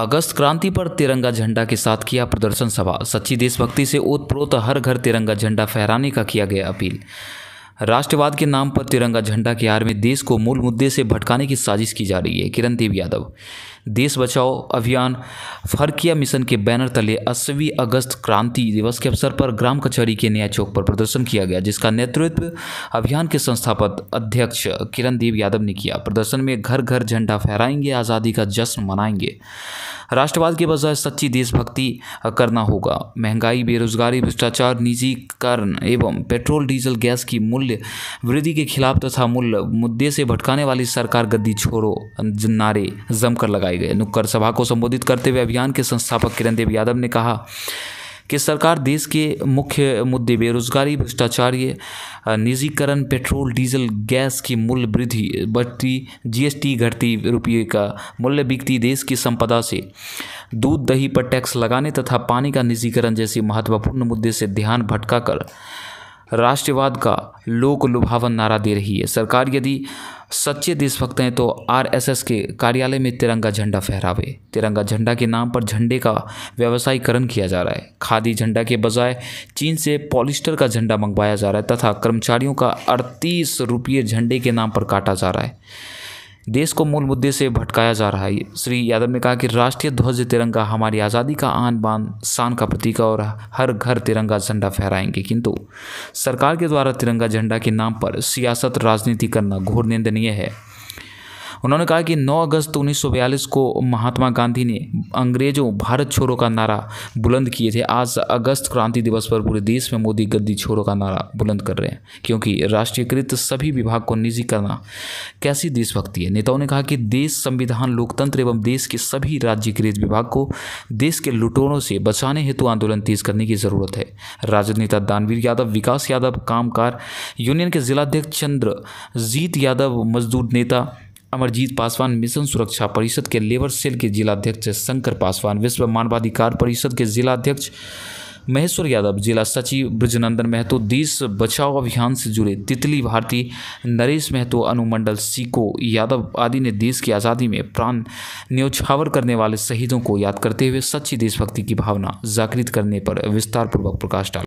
अगस्त क्रांति पर तिरंगा झंडा के साथ किया प्रदर्शन सभा सच्ची देशभक्ति से ओतप्रोत हर घर तिरंगा झंडा फहराने का किया गया अपील राष्ट्रवाद के नाम पर तिरंगा झंडा के आर में देश को मूल मुद्दे से भटकाने की साजिश की जा रही है किरण देव यादव देश बचाओ अभियान फरकिया मिशन के बैनर तले अस्सीवीं अगस्त क्रांति दिवस के अवसर पर ग्राम कचहरी के नया चौक पर प्रदर्शन किया गया जिसका नेतृत्व अभियान के संस्थापक अध्यक्ष किरण देव यादव ने किया प्रदर्शन में घर घर झंडा फहराएंगे आज़ादी का जश्न मनाएंगे राष्ट्रवाद के बजाय सच्ची देशभक्ति करना होगा महंगाई बेरोजगारी भ्रष्टाचार निजीकरण एवं पेट्रोल डीजल गैस की मूल्य वृद्धि के खिलाफ तथा मूल्य मुद्दे से भटकाने वाली सरकार गद्दी छोड़ो नारे जमकर लगाए गए नुक्कड़ सभा को संबोधित करते हुए अभियान के संस्थापक किरण देव यादव ने कहा कि सरकार देश के मुख्य मुद्दे बेरोजगारी भ्रष्टाचार्य निजीकरण पेट्रोल डीजल गैस की मूल्य वृद्धि बढ़ती जीएसटी घटती रुपये का मूल्य बिकती देश की संपदा से दूध दही पर टैक्स लगाने तथा पानी का निजीकरण जैसे महत्वपूर्ण मुद्दे से ध्यान भटका कर राष्ट्रवाद का लोक लुभावन नारा दे रही है सरकार यदि सच्चे देशभक्त हैं तो आरएसएस के कार्यालय में तिरंगा झंडा फहरावे तिरंगा झंडा के नाम पर झंडे का व्यवसायीकरण किया जा रहा है खादी झंडा के बजाय चीन से पॉलिस्टर का झंडा मंगवाया जा रहा है तथा कर्मचारियों का अड़तीस रुपये झंडे के नाम पर काटा जा रहा है देश को मूल मुद्दे से भटकाया जा रहा है श्री यादव ने कहा कि राष्ट्रीय ध्वज तिरंगा हमारी आज़ादी का आन बान शान का प्रतीक और हर घर तिरंगा झंडा फहराएंगे किंतु सरकार के द्वारा तिरंगा झंडा के नाम पर सियासत राजनीति करना घोर निंदनीय है उन्होंने कहा कि 9 अगस्त 1942 को महात्मा गांधी ने अंग्रेजों भारत छोड़ो का नारा बुलंद किए थे आज अगस्त क्रांति दिवस पर पूरे देश में मोदी गद्दी छोड़ो का नारा बुलंद कर रहे हैं क्योंकि राष्ट्रीयकृत सभी विभाग को निजी करना कैसी देशभक्ति है नेताओं ने कहा कि देश संविधान लोकतंत्र एवं देश के सभी राज्यकृत विभाग को देश के लुटोरों से बचाने हेतु आंदोलन तेज करने की ज़रूरत है राजनेता दानवीर यादव विकास यादव कामकार यूनियन के जिलाध्यक्ष चंद्र जीत यादव मजदूर नेता अमरजीत पासवान मिशन सुरक्षा परिषद के लेबर सेल के जिलाध्यक्ष शंकर पासवान विश्व मानवाधिकार परिषद के जिलाध्यक्ष महेश्वर यादव जिला सचिव ब्रजनंदन महतो देश बचाओ अभियान से जुड़े तितली भारती नरेश महतो अनुमंडल सीको यादव आदि ने देश की आज़ादी में प्राण न्योछावर करने वाले शहीदों को याद करते हुए सच्ची देशभक्ति की भावना जागृत करने पर विस्तारपूर्वक प्रकाश डाला